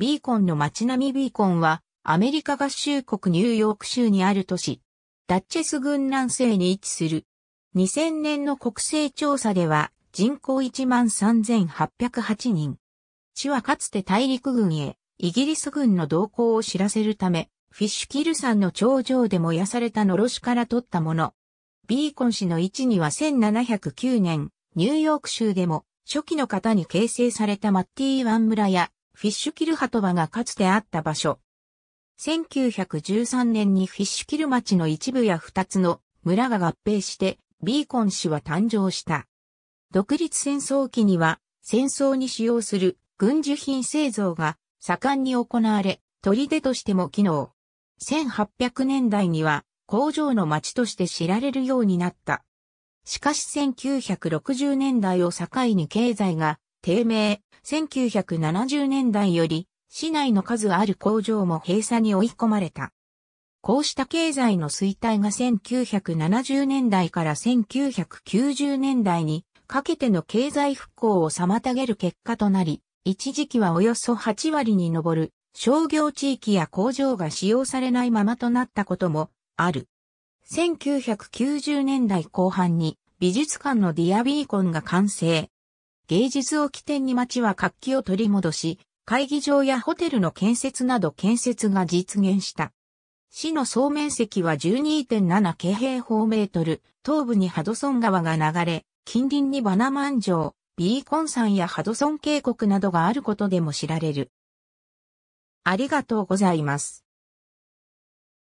ビーコンの街並みビーコンは、アメリカ合衆国ニューヨーク州にある都市、ダッチェス郡南西に位置する。2000年の国勢調査では、人口13,808人。市はかつて大陸軍へ、イギリス軍の動向を知らせるため、フィッシュキル山の頂上で燃やされたのろしから取ったもの。ビーコン市の位置には1709年、ニューヨーク州でも、初期の方に形成されたマッティーワン村や、フィッシュキルハトバがかつてあった場所。1913年にフィッシュキル町の一部や二つの村が合併してビーコン市は誕生した。独立戦争期には戦争に使用する軍需品製造が盛んに行われ、砦としても機能。1800年代には工場の町として知られるようになった。しかし1960年代を境に経済が低迷、1970年代より、市内の数ある工場も閉鎖に追い込まれた。こうした経済の衰退が1970年代から1990年代にかけての経済復興を妨げる結果となり、一時期はおよそ8割に上る商業地域や工場が使用されないままとなったこともある。1990年代後半に美術館のディアビーコンが完成。芸術を起点に街は活気を取り戻し、会議場やホテルの建設など建設が実現した。市の総面積は12.7京平方メートル、東部にハドソン川が流れ、近隣にバナマン城、ビーコン山やハドソン渓谷などがあることでも知られる。ありがとうございます。